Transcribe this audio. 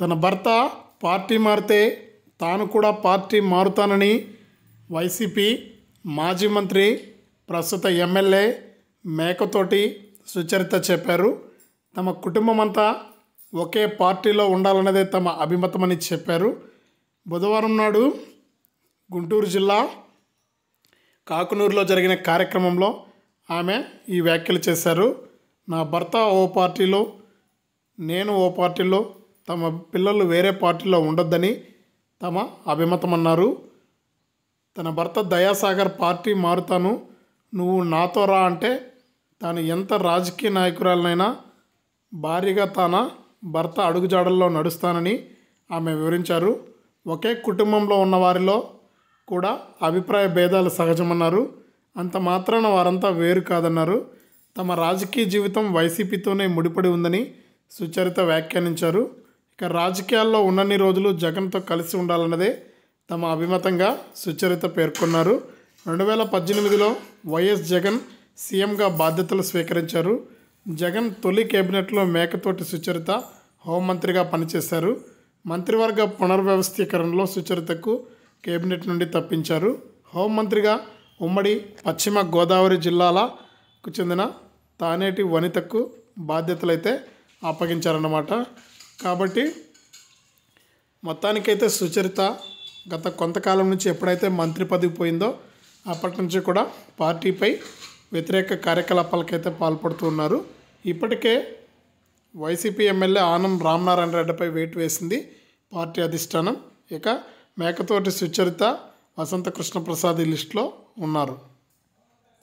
తన భర్త పార్టీ మారితే తాను కూడా పార్టీ మారుతానని వైసీపీ మాజీ మంత్రి ప్రస్తుత ఎమ్మెల్యే మేకతోటి సుచరిత చెప్పారు తమ కుటుంబం అంతా ఒకే పార్టీలో ఉండాలన్నదే తమ అభిమతమని చెప్పారు బుధవారం నాడు గుంటూరు జిల్లా కాకునూరులో జరిగిన కార్యక్రమంలో ఆమె ఈ వ్యాఖ్యలు చేశారు నా భర్త ఓ పార్టీలో నేను ఓ పార్టీలో తమ పిల్లలు వేరే పార్టీలో ఉండొద్దని తమ అభిమతమన్నారు తన భర్త దయాసాగర్ పార్టీ మారుతాను నువ్వు నాతో రా అంటే తాను ఎంత రాజకీయ నాయకురాలనైనా భారీగా తన భర్త అడుగుజాడల్లో నడుస్తానని ఆమె వివరించారు ఒకే కుటుంబంలో ఉన్న వారిలో కూడా అభిప్రాయ భేదాలు సహజమన్నారు అంత మాత్రాన వారంతా వేరు కాదన్నారు తమ రాజకీయ జీవితం వైసీపీతోనే ముడిపడి ఉందని సుచరిత వ్యాఖ్యానించారు ఇక రాజకీయాల్లో ఉన్నన్ని రోజులు జగన్తో కలిసి ఉండాలన్నదే తమ అభిమతంగా సుచరిత పేర్కొన్నారు రెండు వేల పద్దెనిమిదిలో వైఎస్ జగన్ సీఎంగా బాధ్యతలు స్వీకరించారు జగన్ తొలి కేబినెట్లో మేకతోటి సుచరిత హోంమంత్రిగా పనిచేశారు మంత్రివర్గ పునర్వ్యవస్థీకరణలో సుచరితకు కేబినెట్ నుండి తప్పించారు హోంమంత్రిగా ఉమ్మడి పశ్చిమ గోదావరి జిల్లాలకు చెందిన తానేటి వనితకు బాధ్యతలైతే అప్పగించారన్నమాట కాబట్టి మొత్తానికైతే సుచరిత గత కొంతకాలం నుంచి ఎప్పుడైతే మంత్రి పదవి పోయిందో అప్పటి నుంచి కూడా పార్టీపై వ్యతిరేక కార్యకలాపాలకైతే పాల్పడుతూ ఉన్నారు ఇప్పటికే వైసీపీ ఎమ్మెల్యే ఆనం రామనారాయణ రెడ్డిపై వేటు వేసింది పార్టీ అధిష్టానం ఇక మేకతోటి సుచరిత వసంత కృష్ణప్రసాద్ లిస్టులో ఉన్నారు